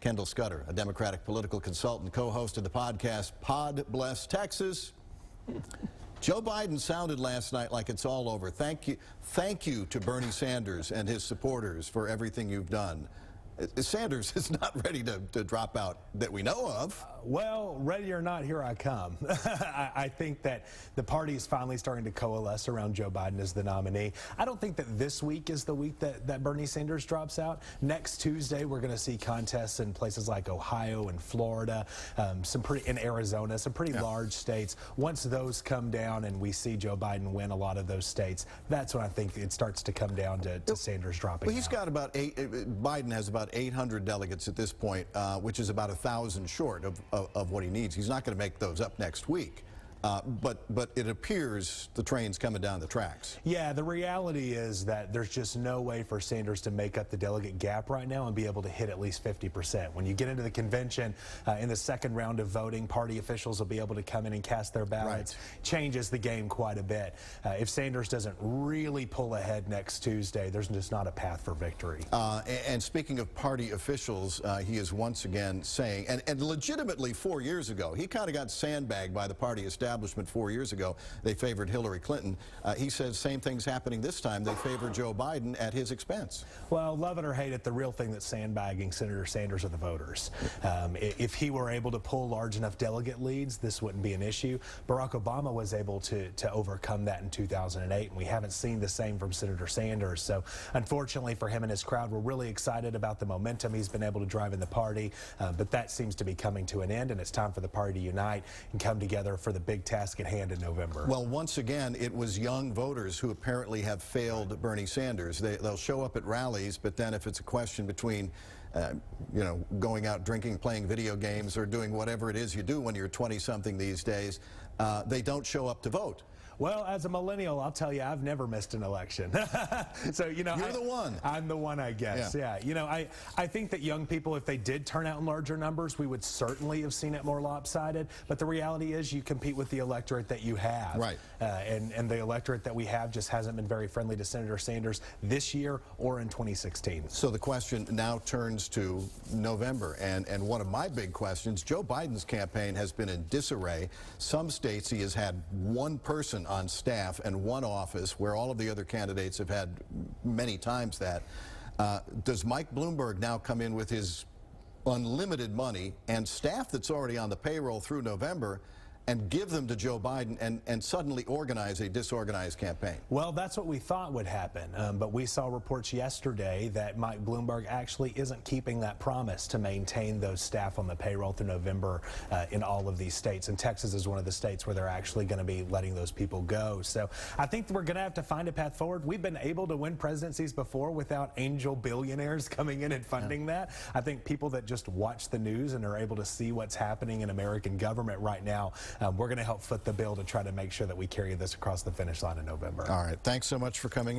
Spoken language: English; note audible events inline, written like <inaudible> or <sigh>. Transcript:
Kendall Scudder, a Democratic political consultant, co-host of the podcast Pod Bless Texas. <laughs> Joe Biden sounded last night like it's all over. Thank you, thank you to Bernie Sanders and his supporters for everything you've done. Uh, Sanders <laughs> is not ready to, to drop out that we know of. Uh, well, ready or not, here I come. <laughs> I, I, think that the party is finally starting to coalesce around Joe Biden as the nominee. I don't think that this week is the week that, that Bernie Sanders drops out. Next Tuesday, we're going to see contests in places like Ohio and Florida, um, some pretty in Arizona, some pretty yeah. large states. Once those come down and we see Joe Biden win a lot of those states, that's when I think it starts to come down to, to Sanders dropping. Well, he's out. got about eight. Uh, Biden has about 800 delegates at this point, uh, which is about 1,000 short of, of, of what he needs. He's not going to make those up next week. Uh, but but it appears the train's coming down the tracks. Yeah, the reality is that there's just no way for Sanders to make up the delegate gap right now and be able to hit at least 50%. When you get into the convention uh, in the second round of voting, party officials will be able to come in and cast their ballots. Right. Changes the game quite a bit. Uh, if Sanders doesn't really pull ahead next Tuesday, there's just not a path for victory. Uh, and, and, speaking of party officials, uh, he is once again saying, and, and legitimately four years ago, he kind of got sandbagged by the party establishment establishment four years ago, they favored Hillary Clinton. Uh, he says same thing's happening this time. They favor Joe Biden at his expense. Well, love it or hate it, the real thing that's sandbagging Senator Sanders are the voters. Um, if he were able to pull large enough delegate leads, this wouldn't be an issue. Barack Obama was able to, to overcome that in 2008, and we haven't seen the same from Senator Sanders. So, unfortunately for him and his crowd, we're really excited about the momentum he's been able to drive in the party, uh, but that seems to be coming to an end, and it's time for the party to unite and come together for the big big task at hand in November. Well, once again, it was young voters who apparently have failed Bernie Sanders. They, will show up at rallies, but then if it's a question between, uh, you know, going out drinking, playing video games, or doing whatever it is you do when you're 20-something these days, uh, they don't show up to vote. Well, as a millennial, I'll tell you, I've never missed an election. <laughs> so, you know, you're I, the one. I'm the one, I guess. Yeah. yeah. You know, I, I think that young people, if they did turn out in larger numbers, we would certainly have seen it more lopsided. But the reality is, you compete with the electorate that you have. Right. Uh, and, and the electorate that we have just hasn't been very friendly to Senator Sanders this year or in 2016. So the question now turns to November. And, and one of my big questions Joe Biden's campaign has been in disarray. Some states he has had one person on staff and one office where all of the other candidates have had many times that. Uh, does Mike Bloomberg now come in with his unlimited money and staff that's already on the payroll through November and give them to Joe Biden and, and suddenly organize a disorganized campaign? Well, that's what we thought would happen. Um, but we saw reports yesterday that Mike Bloomberg actually isn't keeping that promise to maintain those staff on the payroll through November uh, in all of these states. And Texas is one of the states where they're actually going to be letting those people go. So I think we're going to have to find a path forward. We've been able to win presidencies before without angel billionaires <laughs> coming in and funding yeah. that. I think people that just watch the news and are able to see what's happening in American government right now um, we're going to help foot the bill to try to make sure that we carry this across the finish line in November. All right. Thanks so much for coming in.